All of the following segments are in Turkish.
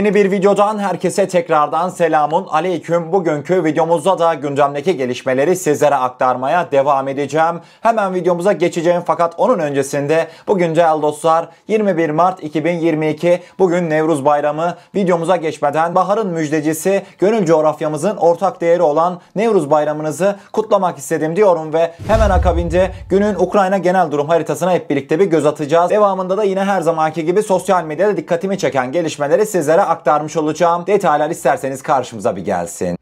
Yeni bir videodan herkese tekrardan selamun aleyküm. Bugünkü videomuzda da gündemdeki gelişmeleri sizlere aktarmaya devam edeceğim. Hemen videomuza geçeceğim fakat onun öncesinde bugün değerli dostlar 21 Mart 2022 bugün Nevruz Bayramı videomuza geçmeden baharın müjdecisi gönül coğrafyamızın ortak değeri olan Nevruz Bayramınızı kutlamak istedim diyorum ve hemen akabinde günün Ukrayna genel durum haritasına hep birlikte bir göz atacağız. Devamında da yine her zamanki gibi sosyal medyada dikkatimi çeken gelişmeleri sizlere aktarmış olacağım. Detaylar isterseniz karşımıza bir gelsin.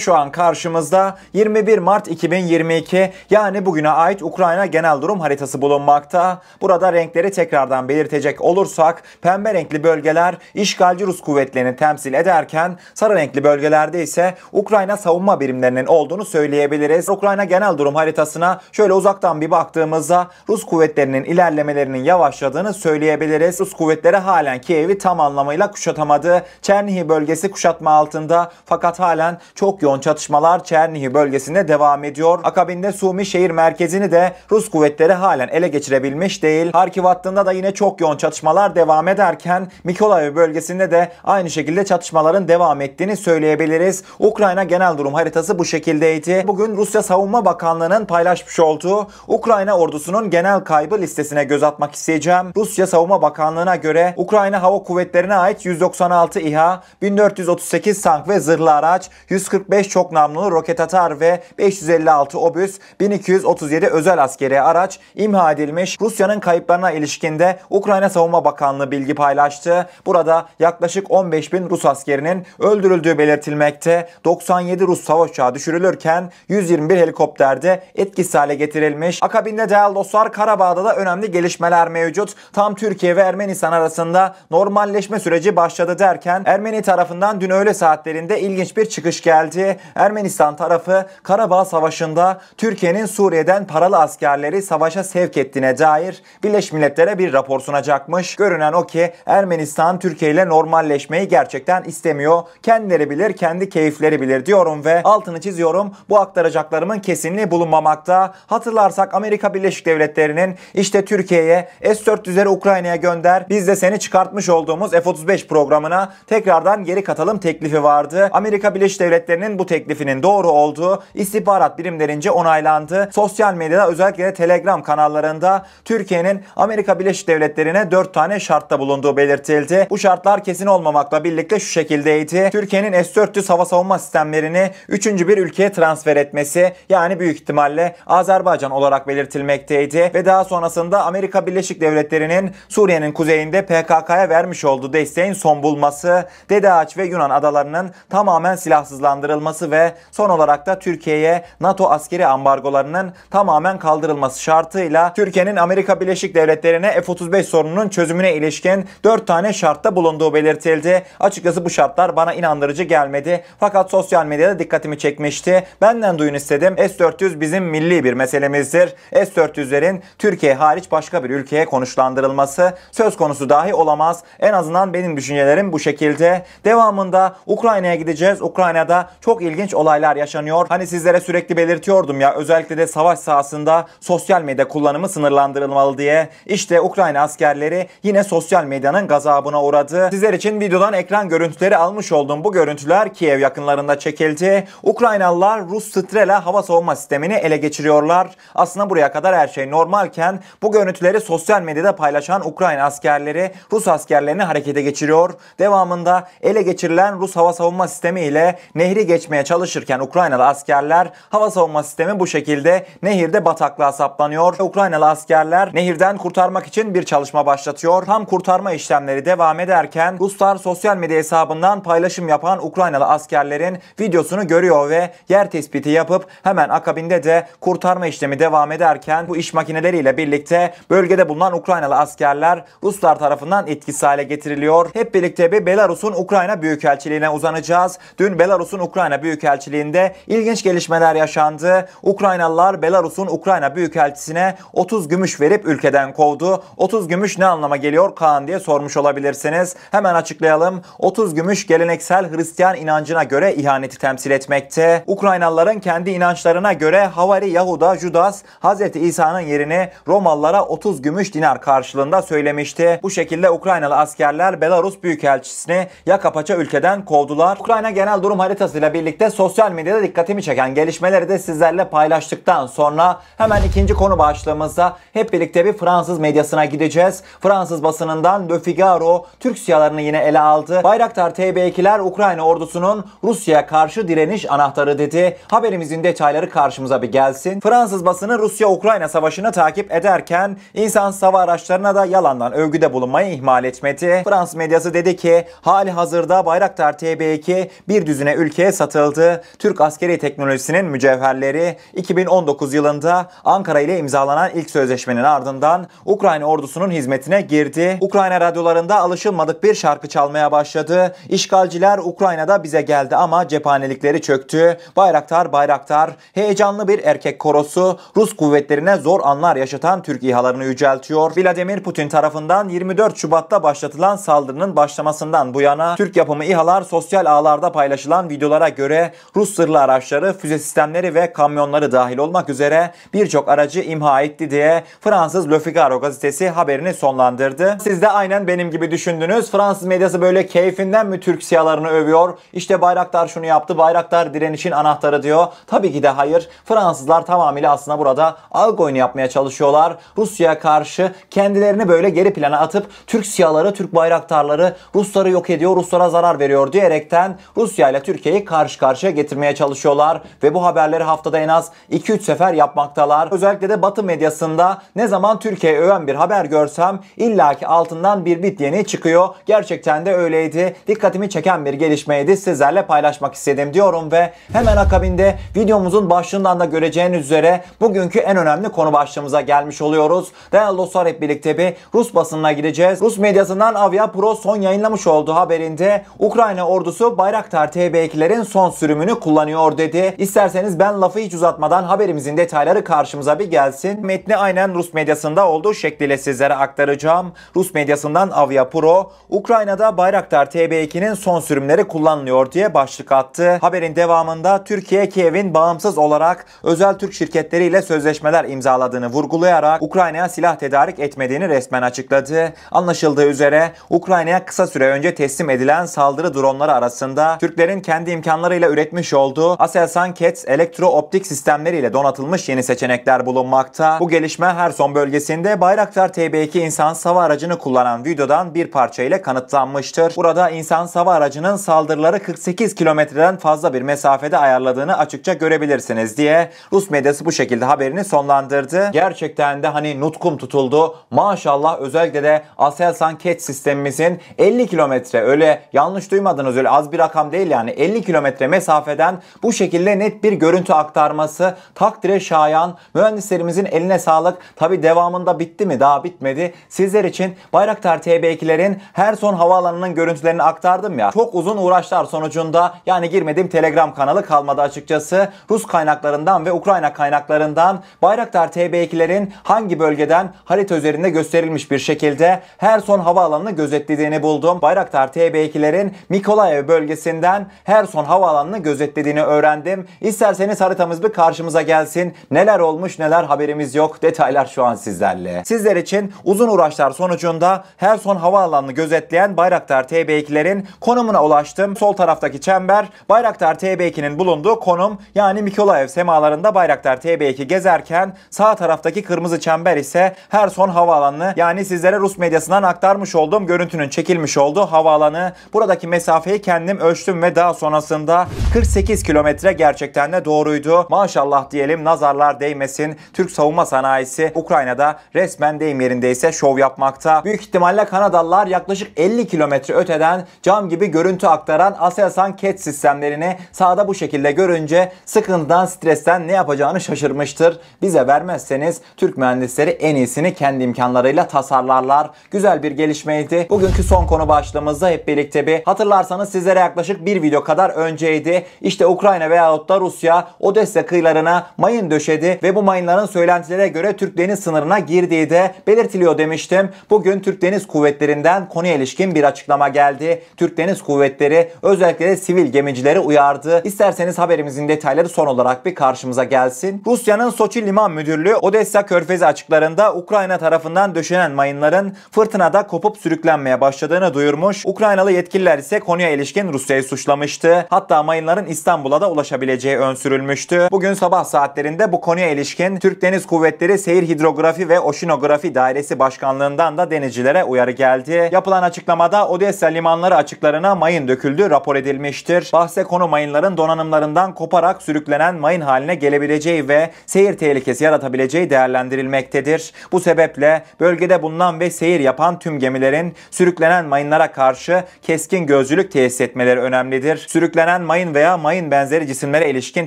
Şu an karşımızda 21 Mart 2022 yani bugüne ait Ukrayna genel durum haritası bulunmakta. Burada renkleri tekrardan belirtecek olursak pembe renkli bölgeler işgalci Rus kuvvetlerini temsil ederken sarı renkli bölgelerde ise Ukrayna savunma birimlerinin olduğunu söyleyebiliriz. Ukrayna genel durum haritasına şöyle uzaktan bir baktığımızda Rus kuvvetlerinin ilerlemelerinin yavaşladığını söyleyebiliriz. Rus kuvvetleri halen Kiev'i tam anlamıyla kuşatamadı. Çernihi bölgesi kuşatma altında fakat halen çok yoğun çatışmalar Çernihi bölgesinde devam ediyor. Akabinde Sumi şehir merkezini de Rus kuvvetleri halen ele geçirebilmiş değil. Harkiv hattında da yine çok yoğun çatışmalar devam ederken Mikolay bölgesinde de aynı şekilde çatışmaların devam ettiğini söyleyebiliriz. Ukrayna genel durum haritası bu şekildeydi. Bugün Rusya Savunma Bakanlığı'nın paylaşmış olduğu Ukrayna ordusunun genel kaybı listesine göz atmak isteyeceğim. Rusya Savunma Bakanlığı'na göre Ukrayna Hava Kuvvetleri'ne ait 196 İHA, 1438 tank ve zırhlı araç, 145 5 çok namlulu roket atar ve 556 obüs 1237 özel askeri araç imha edilmiş. Rusya'nın kayıplarına ilişkinde Ukrayna Savunma Bakanlığı bilgi paylaştı. Burada yaklaşık 15 bin Rus askerinin öldürüldüğü belirtilmekte. 97 Rus savaş uçağı düşürülürken 121 helikopterde etkisiz hale getirilmiş. Akabinde değerli dostlar Karabağ'da da önemli gelişmeler mevcut. Tam Türkiye ve Ermenistan arasında normalleşme süreci başladı derken Ermeni tarafından dün öğle saatlerinde ilginç bir çıkış geldi. Ermenistan tarafı Karabağ Savaşı'nda Türkiye'nin Suriye'den paralı askerleri savaşa sevk ettiğine dair Birleşmiş Milletler'e bir rapor sunacakmış. Görünen o ki Ermenistan Türkiye ile normalleşmeyi gerçekten istemiyor. Kendileri bilir, kendi keyifleri bilir diyorum ve altını çiziyorum. Bu aktaracaklarımın kesinliği bulunmamakta. Hatırlarsak Amerika Birleşik Devletleri'nin işte Türkiye'ye S-400'leri Ukrayna'ya gönder. Biz de seni çıkartmış olduğumuz F-35 programına tekrardan geri katalım teklifi vardı. Amerika Birleşik Devletleri'nin bu teklifinin doğru olduğu istihbarat birimlerince onaylandı. Sosyal medyada özellikle de Telegram kanallarında Türkiye'nin Amerika Birleşik Devletleri'ne 4 tane şartta bulunduğu belirtildi. Bu şartlar kesin olmamakla birlikte şu şekildeydi. Türkiye'nin S-400 hava savunma sistemlerini 3. bir ülkeye transfer etmesi yani büyük ihtimalle Azerbaycan olarak belirtilmekteydi ve daha sonrasında Amerika Birleşik Devletleri'nin Suriye'nin kuzeyinde PKK'ya vermiş olduğu desteğin son bulması, Dede Ağaç ve Yunan adalarının tamamen silahsızlandırılması alması ve son olarak da Türkiye'ye NATO askeri ambargolarının tamamen kaldırılması şartıyla Türkiye'nin Amerika Birleşik Devletleri'ne F-35 sorununun çözümüne ilişkin 4 tane şartta bulunduğu belirtildi. Açıkçası bu şartlar bana inandırıcı gelmedi. Fakat sosyal medyada dikkatimi çekmişti. Benden duyun istedim. S-400 bizim milli bir meselemizdir. S-400'lerin Türkiye hariç başka bir ülkeye konuşlandırılması söz konusu dahi olamaz. En azından benim düşüncelerim bu şekilde. Devamında Ukrayna'ya gideceğiz. Ukrayna'da çok çok ilginç olaylar yaşanıyor. Hani sizlere sürekli belirtiyordum ya özellikle de savaş sahasında sosyal medya kullanımı sınırlandırılmalı diye. İşte Ukrayna askerleri yine sosyal medyanın gazabına uğradı. Sizler için videodan ekran görüntüleri almış olduğum bu görüntüler Kiev yakınlarında çekildi. Ukraynalılar Rus Strela hava savunma sistemini ele geçiriyorlar. Aslında buraya kadar her şey normalken bu görüntüleri sosyal medyada paylaşan Ukrayna askerleri Rus askerlerini harekete geçiriyor. Devamında ele geçirilen Rus hava savunma sistemi ile nehri geç geçmeye çalışırken Ukraynalı askerler hava savunma sistemi bu şekilde nehirde bataklığa saplanıyor. Ukraynalı askerler nehirden kurtarmak için bir çalışma başlatıyor. Tam kurtarma işlemleri devam ederken Ruslar sosyal medya hesabından paylaşım yapan Ukraynalı askerlerin videosunu görüyor ve yer tespiti yapıp hemen akabinde de kurtarma işlemi devam ederken bu iş makineleriyle birlikte bölgede bulunan Ukraynalı askerler Ruslar tarafından etkisiz hale getiriliyor. Hep birlikte bir Belarus'un Ukrayna Büyükelçiliğine uzanacağız. Dün Belarus'un Ukrayna Ukrayna Büyükelçiliği'nde ilginç gelişmeler yaşandı. Ukraynalılar Belarus'un Ukrayna Büyükelçisi'ne 30 gümüş verip ülkeden kovdu. 30 gümüş ne anlama geliyor Kaan diye sormuş olabilirsiniz. Hemen açıklayalım. 30 gümüş geleneksel Hristiyan inancına göre ihaneti temsil etmekte. Ukraynalıların kendi inançlarına göre Havari Yahuda Judas Hz. İsa'nın yerini Romalılara 30 gümüş dinar karşılığında söylemişti. Bu şekilde Ukraynalı askerler Belarus Büyükelçisi'ni yaka paça ülkeden kovdular. Ukrayna genel durum haritasıyla birlikte sosyal medyada dikkatimi çeken gelişmeleri de sizlerle paylaştıktan sonra hemen ikinci konu başlığımızda hep birlikte bir Fransız medyasına gideceğiz. Fransız basınından Le Figaro Türk siyalarını yine ele aldı. Bayraktar TB2'ler Ukrayna ordusunun Rusya'ya karşı direniş anahtarı dedi. Haberimizin detayları karşımıza bir gelsin. Fransız basını Rusya-Ukrayna savaşını takip ederken insan savaş araçlarına da yalandan övgüde bulunmayı ihmal etmedi. Fransız medyası dedi ki hali hazırda Bayraktar TB2 bir düzine ülkeye satılıyor satıldı. Türk askeri teknolojisinin mücevherleri 2019 yılında Ankara ile imzalanan ilk sözleşmenin ardından Ukrayna ordusunun hizmetine girdi. Ukrayna radyolarında alışılmadık bir şarkı çalmaya başladı. İşgalciler Ukrayna'da bize geldi ama cephanelikleri çöktü. Bayraktar bayraktar heyecanlı bir erkek korosu Rus kuvvetlerine zor anlar yaşatan Türk İHA'larını yüceltiyor. Vladimir Putin tarafından 24 Şubat'ta başlatılan saldırının başlamasından bu yana Türk yapımı İHA'lar sosyal ağlarda paylaşılan videolara göre Rus zırhlı araçları, füze sistemleri ve kamyonları dahil olmak üzere birçok aracı imha etti diye Fransız Le Figaro gazetesi haberini sonlandırdı. Siz de aynen benim gibi düşündünüz. Fransız medyası böyle keyfinden mi Türk siyalarını övüyor? İşte Bayraktar şunu yaptı, Bayraktar direnişin anahtarı diyor. Tabii ki de hayır. Fransızlar tamamıyla aslında burada algı oyunu yapmaya çalışıyorlar. Rusya'ya karşı kendilerini böyle geri plana atıp Türk siyaları, Türk bayraktarları Rusları yok ediyor, Ruslara zarar veriyor diyerekten Rusya ile Türkiye'yi karşı karşı karşıya getirmeye çalışıyorlar ve bu haberleri haftada en az 2-3 sefer yapmaktalar. Özellikle de Batı medyasında ne zaman Türkiye'yi öven bir haber görsem illaki altından bir bit yeni çıkıyor. Gerçekten de öyleydi. Dikkatimi çeken bir gelişmeydi. Sizlerle paylaşmak istedim diyorum ve hemen akabinde videomuzun başlığından da göreceğiniz üzere bugünkü en önemli konu başlığımıza gelmiş oluyoruz. Değerli dostlar hep birlikte bir Rus basınına gideceğiz. Rus medyasından Avia Pro son yayınlamış olduğu haberinde Ukrayna ordusu Bayraktar TB2'lerin son sürümünü kullanıyor dedi. İsterseniz ben lafı hiç uzatmadan haberimizin detayları karşımıza bir gelsin. Metni aynen Rus medyasında olduğu şekliyle sizlere aktaracağım. Rus medyasından Avia Pro, Ukrayna'da Bayraktar TB2'nin son sürümleri kullanılıyor diye başlık attı. Haberin devamında Türkiye Kiev'in bağımsız olarak özel Türk şirketleriyle sözleşmeler imzaladığını vurgulayarak Ukrayna'ya silah tedarik etmediğini resmen açıkladı. Anlaşıldığı üzere Ukrayna'ya kısa süre önce teslim edilen saldırı dronları arasında Türklerin kendi imkanları imkanlarıyla üretmiş olduğu Aselsan Cats elektrooptik sistemleriyle donatılmış yeni seçenekler bulunmakta. Bu gelişme her son bölgesinde Bayraktar TB2 insan hava aracını kullanan videodan bir parça ile kanıtlanmıştır. Burada insan hava aracının saldırıları 48 kilometreden fazla bir mesafede ayarladığını açıkça görebilirsiniz diye Rus medyası bu şekilde haberini sonlandırdı. Gerçekten de hani nutkum tutuldu. Maşallah özellikle de Aselsan Cats sistemimizin 50 kilometre öyle yanlış duymadınız öyle az bir rakam değil yani 50 kilometre kilometre mesafeden bu şekilde net bir görüntü aktarması takdire şayan mühendislerimizin eline sağlık. Tabi devamında bitti mi? Daha bitmedi. Sizler için Bayraktar TB2'lerin her son havaalanının görüntülerini aktardım ya. Çok uzun uğraşlar sonucunda yani girmediğim Telegram kanalı kalmadı açıkçası. Rus kaynaklarından ve Ukrayna kaynaklarından Bayraktar TB2'lerin hangi bölgeden harita üzerinde gösterilmiş bir şekilde her son havaalanını gözetlediğini buldum. Bayraktar TB2'lerin Mikolaev bölgesinden her son havaalanını havaalanını gözetlediğini öğrendim. İsterseniz haritamız bir karşımıza gelsin. Neler olmuş neler haberimiz yok. Detaylar şu an sizlerle. Sizler için uzun uğraşlar sonucunda her son havaalanını gözetleyen Bayraktar TB2'lerin konumuna ulaştım. Sol taraftaki çember Bayraktar TB2'nin bulunduğu konum yani Mikolaev semalarında Bayraktar TB2 gezerken sağ taraftaki kırmızı çember ise her son havaalanını yani sizlere Rus medyasından aktarmış olduğum görüntünün çekilmiş olduğu havaalanı. Buradaki mesafeyi kendim ölçtüm ve daha sonrasında hızında 48 kilometre gerçekten de doğruydu. Maşallah diyelim nazarlar değmesin. Türk savunma sanayisi Ukrayna'da resmen deyim yerindeyse şov yapmakta. Büyük ihtimalle Kanadalılar yaklaşık 50 kilometre öteden cam gibi görüntü aktaran Aselsan CAT e sistemlerini sağda bu şekilde görünce sıkıntıdan, stresten ne yapacağını şaşırmıştır. Bize vermezseniz Türk mühendisleri en iyisini kendi imkanlarıyla tasarlarlar. Güzel bir gelişmeydi. Bugünkü son konu başlığımızda hep birlikte bir hatırlarsanız sizlere yaklaşık bir video kadar önce önceydi. İşte Ukrayna veyahut da Rusya Odessa kıyılarına mayın döşedi ve bu mayınların söylentilere göre Türk deniz sınırına girdiği de belirtiliyor demiştim. Bugün Türk Deniz Kuvvetleri'nden konuya ilişkin bir açıklama geldi. Türk Deniz Kuvvetleri özellikle de sivil gemicileri uyardı. İsterseniz haberimizin detayları son olarak bir karşımıza gelsin. Rusya'nın Soçi Liman Müdürlüğü Odessa Körfezi açıklarında Ukrayna tarafından döşenen mayınların fırtınada kopup sürüklenmeye başladığını duyurmuş. Ukraynalı yetkililer ise konuya ilişkin Rusya'yı suçlamıştı. Hatta hatta mayınların İstanbul'a da ulaşabileceği ön sürülmüştü. Bugün sabah saatlerinde bu konuya ilişkin Türk Deniz Kuvvetleri Seyir Hidrografi ve Oşinografi Dairesi Başkanlığından da denizcilere uyarı geldi. Yapılan açıklamada Odessa limanları açıklarına mayın döküldü rapor edilmiştir. Bahse konu mayınların donanımlarından koparak sürüklenen mayın haline gelebileceği ve seyir tehlikesi yaratabileceği değerlendirilmektedir. Bu sebeple bölgede bulunan ve seyir yapan tüm gemilerin sürüklenen mayınlara karşı keskin gözcülük tesis etmeleri önemlidir. Sürüklenen Bilinen mayın veya mayın benzeri cisimlere ilişkin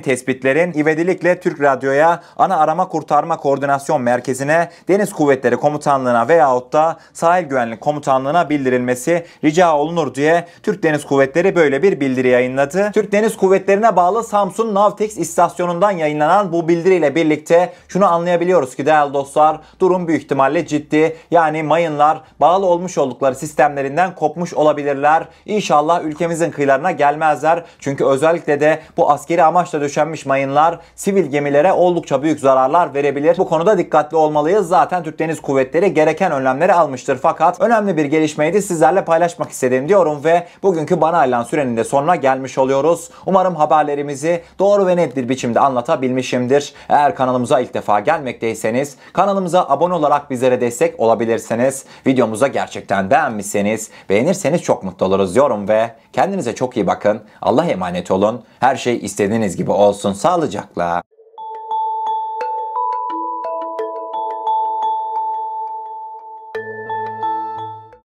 tespitlerin ivedilikle Türk Radyo'ya, Ana Arama Kurtarma Koordinasyon Merkezi'ne, Deniz Kuvvetleri Komutanlığı'na veyahut da Sahil Güvenlik Komutanlığı'na bildirilmesi rica olunur diye Türk Deniz Kuvvetleri böyle bir bildiri yayınladı. Türk Deniz Kuvvetleri'ne bağlı Samsun Navtex istasyonundan yayınlanan bu bildiriyle birlikte şunu anlayabiliyoruz ki değerli dostlar durum büyük ihtimalle ciddi. Yani mayınlar bağlı olmuş oldukları sistemlerinden kopmuş olabilirler. İnşallah ülkemizin kıyılarına gelmezler. Çünkü özellikle de bu askeri amaçla döşenmiş mayınlar sivil gemilere oldukça büyük zararlar verebilir. Bu konuda dikkatli olmalıyız. Zaten Türk Deniz Kuvvetleri gereken önlemleri almıştır. Fakat önemli bir gelişmeydi. Sizlerle paylaşmak istedim diyorum ve bugünkü bana ayrılan sürenin de sonuna gelmiş oluyoruz. Umarım haberlerimizi doğru ve net bir biçimde anlatabilmişimdir. Eğer kanalımıza ilk defa gelmekteyseniz kanalımıza abone olarak bizlere destek olabilirsiniz. Videomuza gerçekten beğenmişseniz beğenirseniz çok mutlu oluruz diyorum ve kendinize çok iyi bakın. Allah emanet olun. Her şey istediğiniz gibi olsun. Sağlıcakla.